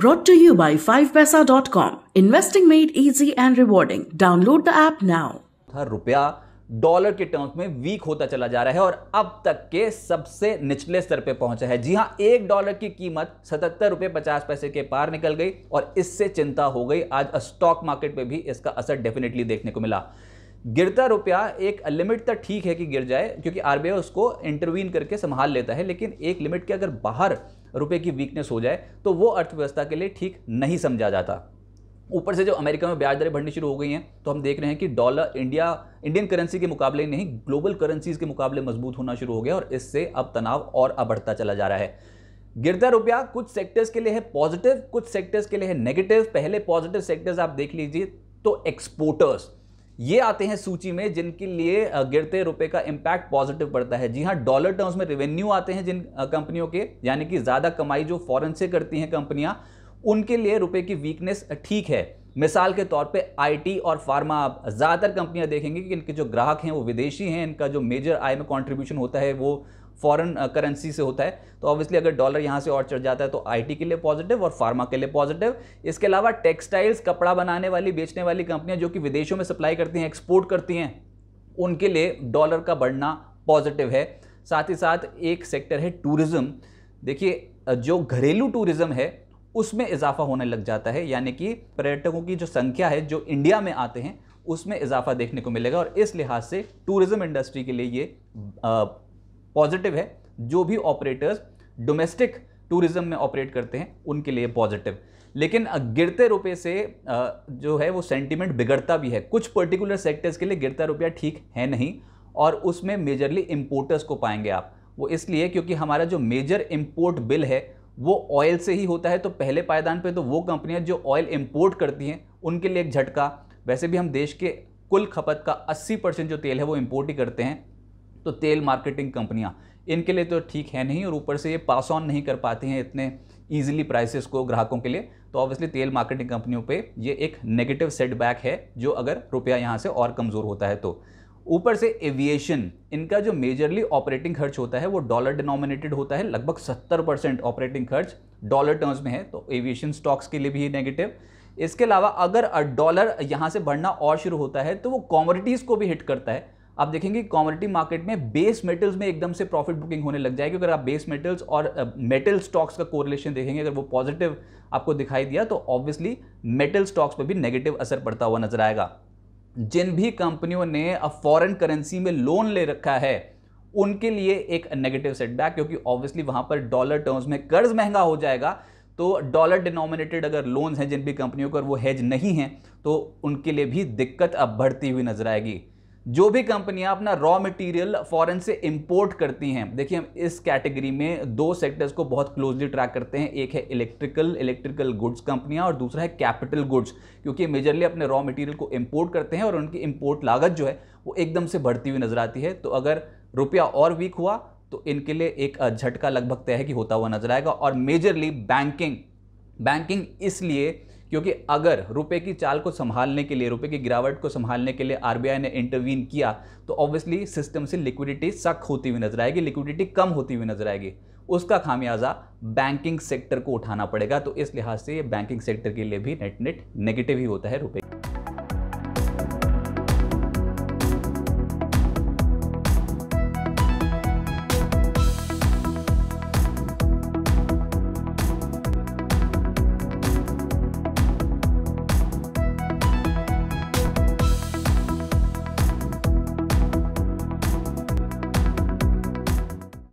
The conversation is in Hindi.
Brought to you by 5paisa.com. Investing made easy and rewarding. Download the app now. हर रुपया डॉलर के टर्म्स में वीक होता चला जा रहा है और अब तक के सबसे निचले स्तर पे पहुंचा है जी हां एक डॉलर की कीमत सतहत्तर रुपये पचास पैसे के पार निकल गई और इससे चिंता हो गई आज स्टॉक मार्केट पे भी इसका असर डेफिनेटली देखने को मिला गिरता रुपया एक लिमिट तक ठीक है कि गिर जाए क्योंकि आरबीआई उसको इंटरवीन करके संभाल लेता है लेकिन एक लिमिट के अगर बाहर रुपए की वीकनेस हो जाए तो वो अर्थव्यवस्था के लिए ठीक नहीं समझा जाता ऊपर से जो अमेरिका में ब्याज दरें बढ़नी शुरू हो गई हैं तो हम देख रहे हैं कि डॉलर इंडिया इंडियन करेंसी के मुकाबले नहीं ग्लोबल करेंसीज के मुकाबले मजबूत होना शुरू हो गया और इससे अब तनाव और अब बढ़ता चला जा रहा है गिरता रुपया कुछ सेक्टर्स के लिए है पॉजिटिव कुछ सेक्टर्स के लिए है नेगेटिव पहले पॉजिटिव सेक्टर्स आप देख लीजिए तो एक्सपोर्टर्स ये आते हैं सूची में जिनके लिए गिरते रुपए का इम्पैक्ट पॉजिटिव पड़ता है जी हाँ डॉलर टर्म्स में रेवेन्यू आते हैं जिन कंपनियों के यानी कि ज़्यादा कमाई जो फॉरेन से करती हैं कंपनियां उनके लिए रुपए की वीकनेस ठीक है मिसाल के तौर पे आईटी और फार्मा आप ज़्यादातर कंपनियां देखेंगे कि इनके जो ग्राहक हैं वो विदेशी हैं इनका जो मेजर आय में कॉन्ट्रीब्यूशन होता है वो फॉरेन करेंसी से होता है तो ऑब्वियसली अगर डॉलर यहाँ से और चढ़ जाता है तो आईटी के लिए पॉजिटिव और फार्मा के लिए पॉजिटिव इसके अलावा टेक्सटाइल्स कपड़ा बनाने वाली बेचने वाली कंपनियाँ जो कि विदेशों में सप्लाई करती हैं एक्सपोर्ट करती हैं उनके लिए डॉलर का बढ़ना पॉजिटिव है साथ ही साथ एक सेक्टर है टूरिज़्म देखिए जो घरेलू टूरिज़्म है उसमें इजाफा होने लग जाता है यानी कि पर्यटकों की जो संख्या है जो इंडिया में आते हैं उसमें इजाफा देखने को मिलेगा और इस लिहाज से टूरिज़्म इंडस्ट्री के लिए ये पॉजिटिव है जो भी ऑपरेटर्स डोमेस्टिक टूरिज्म में ऑपरेट करते हैं उनके लिए पॉजिटिव लेकिन गिरते रुपये से जो है वो सेंटिमेंट बिगड़ता भी है कुछ पर्टिकुलर सेक्टर्स के लिए गिरता रुपया ठीक है नहीं और उसमें मेजरली इम्पोर्टर्स को पाएंगे आप वो इसलिए क्योंकि हमारा जो मेजर इम्पोर्ट बिल है वो ऑयल से ही होता है तो पहले पायदान पे तो वो कंपनियां जो ऑयल इम्पोर्ट करती हैं उनके लिए एक झटका वैसे भी हम देश के कुल खपत का 80 परसेंट जो तेल है वो इम्पोर्ट ही करते हैं तो तेल मार्केटिंग कंपनियाँ इनके लिए तो ठीक है नहीं और ऊपर से ये पास ऑन नहीं कर पाती हैं इतने ईजिली प्राइसेस को ग्राहकों के लिए तो ऑब्वियसली तेल मार्केटिंग कंपनियों पे ये एक नेगेटिव सेटबैक है जो अगर रुपया यहाँ से और कमज़ोर होता है तो ऊपर से एविएशन इनका जो मेजरली ऑपरेटिंग खर्च होता है वो डॉलर डिनोमिनेटेड होता है लगभग 70 परसेंट ऑपरेटिंग खर्च डॉलर टर्म्स में है तो एविएशन स्टॉक्स के लिए भी नेगेटिव इसके अलावा अगर डॉलर यहाँ से बढ़ना और शुरू होता है तो वो कॉमोडिटीज़ को भी हिट करता है आप देखेंगे कॉमोडिटी मार्केट में बेस मेटल्स में एकदम से प्रॉफिट बुकिंग होने लग जाएगी अगर आप बेस मेटल्स और मेटल स्टॉक्स का कोरिलेशन देखेंगे अगर वो पॉजिटिव आपको दिखाई दिया तो ऑब्वियसली मेटल स्टॉक्स पर भी नेगेटिव असर पड़ता हुआ नजर आएगा जिन भी कंपनियों ने अब फॉरेन करेंसी में लोन ले रखा है उनके लिए एक नेगेटिव सेटबैक क्योंकि ऑब्वियसली वहां पर डॉलर टर्म्स में कर्ज महंगा हो जाएगा तो डॉलर डिनोमिनेटेड अगर लोन्स हैं जिन भी कंपनियों को वो हेज नहीं हैं तो उनके लिए भी दिक्कत अब बढ़ती हुई नजर आएगी जो भी कंपनियां अपना रॉ मटेरियल फॉरेन से इंपोर्ट करती हैं देखिए हम इस कैटेगरी में दो सेक्टर्स को बहुत क्लोजली ट्रैक करते हैं एक है इलेक्ट्रिकल इलेक्ट्रिकल गुड्स कंपनियां और दूसरा है कैपिटल गुड्स क्योंकि मेजरली अपने रॉ मटेरियल को इंपोर्ट करते हैं और उनकी इंपोर्ट लागत जो है वो एकदम से बढ़ती हुई नजर आती है तो अगर रुपया और वीक हुआ तो इनके लिए एक झटका लगभग तय है कि होता हुआ नजर आएगा और मेजरली बैंकिंग बैंकिंग इसलिए क्योंकि अगर रुपए की चाल को संभालने के लिए रुपए की गिरावट को संभालने के लिए आरबीआई ने इंटरवीन किया तो ऑब्वियसली सिस्टम से लिक्विडिटी सख्त होती हुई नजर आएगी लिक्विडिटी कम होती हुई नजर आएगी उसका खामियाजा बैंकिंग सेक्टर को उठाना पड़ेगा तो इस लिहाज से ये बैंकिंग सेक्टर के लिए भी नेट नेट नेगेटिव ही होता है रुपए